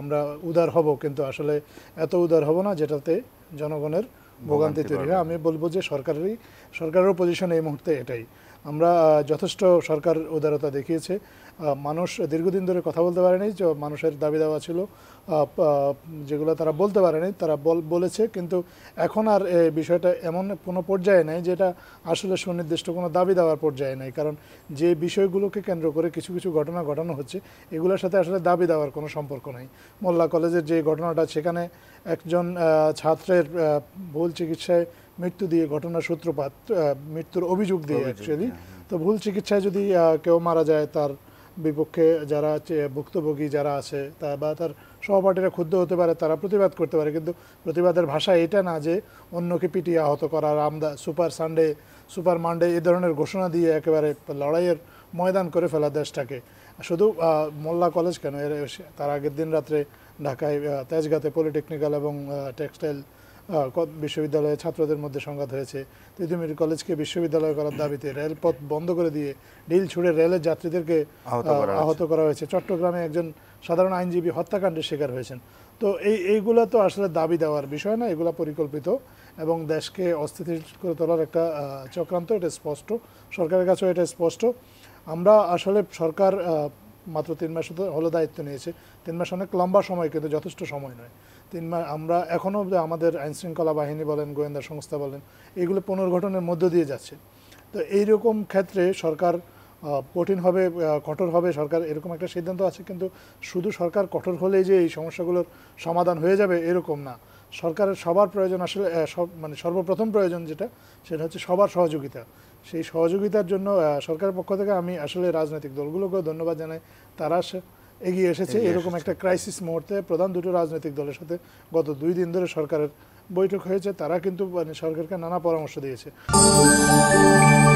আমরা উদার হব কিন্তু আসলে এত উদার হব না যেটাতে জনগণের ভোগান্তি তৈরি হয় আমি বলবো যে সরকারেরই সরকারের পজিশন এই মুহূর্তে এটাই আমরা যথেষ্ট সরকার উদারতা দেখিয়েছে মানুষ দীর্ঘদিন ধরে কথা বলতে পারেনি মানুষের দাবি দাওয়া ছিল যেগুলো তারা বলতে পারেনি তারা বলেছে কিন্তু এখন আর বিষয়টা এমন কোনো পর্যায়ে নেই যেটা আসলে সুনির্দিষ্ট কোনো দাবি দেওয়ার পর্যায়ে নেই কারণ যে বিষয়গুলোকে কেন্দ্র করে কিছু কিছু ঘটনা ঘটানো হচ্ছে এগুলোর সাথে আসলে দাবি দেওয়ার কোনো সম্পর্ক নেই মোল্লা কলেজের যে ঘটনাটা সেখানে একজন ছাত্রের ভুল চিকিৎসায় মৃত্যু দিয়ে ঘটনার সূত্রপাত মৃত্যুর অভিযোগ দিয়ে অ্যাকচুয়ালি হ্যাঁ। তো ভুল চিকিৎসায় যদি কেউ মারা যায় তার বিপক্ষে যারা ভুক্তভোগী যারা আছে তা বা তার সহপাঠীরা ক্ষুদ্ধ হতে পারে তারা প্রতিবাদ করতে পারে কিন্তু প্রতিবাদের ভাষা এটা না যে অন্যকে পিটিয়ে আহত করা রামদা সুপার সানডে সুপার মানডে এ ধরনের ঘোষণা দিয়ে একেবারে লড়াইয়ের ময়দান করে ফেলা দেশটাকে শুধু মোল্লা কলেজ কেন এর তার আগের দিন রাত্রে ঢাকায় তেজগাতে পলিটেকনিক্যাল এবং টেক্সটাইল বিশ্ববিদ্যালয়ের ছাত্রদের মধ্যে সংঘাত হয়েছে তিতুমির কলেজকে বিশ্ববিদ্যালয় করার দাবিতে রেলপথ বন্ধ করে দিয়ে ঢিল ছুড়ে রেলের যাত্রীদেরকে আহত করা হয়েছে চট্টগ্রামে একজন সাধারণ আইনজীবী হত্যাকাণ্ডের শিকার হয়েছেন তো এই এইগুলো তো আসলে দাবি দেওয়ার বিষয় না এগুলো পরিকল্পিত এবং দেশকে অস্থিতিশীল করে তোলার একটা চক্রান্ত এটা স্পষ্ট সরকারের কাছেও এটা স্পষ্ট আমরা আসলে সরকার মাত্র তিন মাস হলো দায়িত্ব নিয়েছে তিন মাস অনেক লম্বা সময় কিন্তু যথেষ্ট সময় নয় তিন মাস আমরা এখনও আমাদের আইনশৃঙ্খলা বাহিনী বলেন গোয়েন্দা সংস্থা বলেন এগুলো পুনর্গঠনের মধ্য দিয়ে যাচ্ছে তো এইরকম ক্ষেত্রে সরকার কঠিন হবে কঠোর হবে সরকার এরকম একটা সিদ্ধান্ত আছে কিন্তু শুধু সরকার কঠোর হলেই যে এই সমস্যাগুলোর সমাধান হয়ে যাবে এরকম না সরকারের সবার প্রয়োজন আসলে মানে সর্বপ্রথম প্রয়োজন যেটা সেটা হচ্ছে সবার সহযোগিতা সেই সহযোগিতার জন্য সরকারের পক্ষ থেকে আমি আসলে রাজনৈতিক দলগুলোকেও ধন্যবাদ জানাই তারা এগিয়ে এসেছে এরকম একটা ক্রাইসিস মুহূর্তে প্রধান দুটো রাজনৈতিক দলের সাথে গত দুই দিন ধরে সরকারের বৈঠক হয়েছে তারা কিন্তু মানে, সরকারকে নানা পরামর্শ দিয়েছে